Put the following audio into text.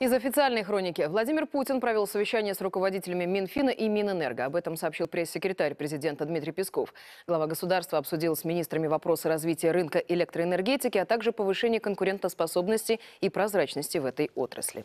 Из официальной хроники. Владимир Путин провел совещание с руководителями Минфина и Минэнерго. Об этом сообщил пресс-секретарь президента Дмитрий Песков. Глава государства обсудил с министрами вопросы развития рынка электроэнергетики, а также повышения конкурентоспособности и прозрачности в этой отрасли.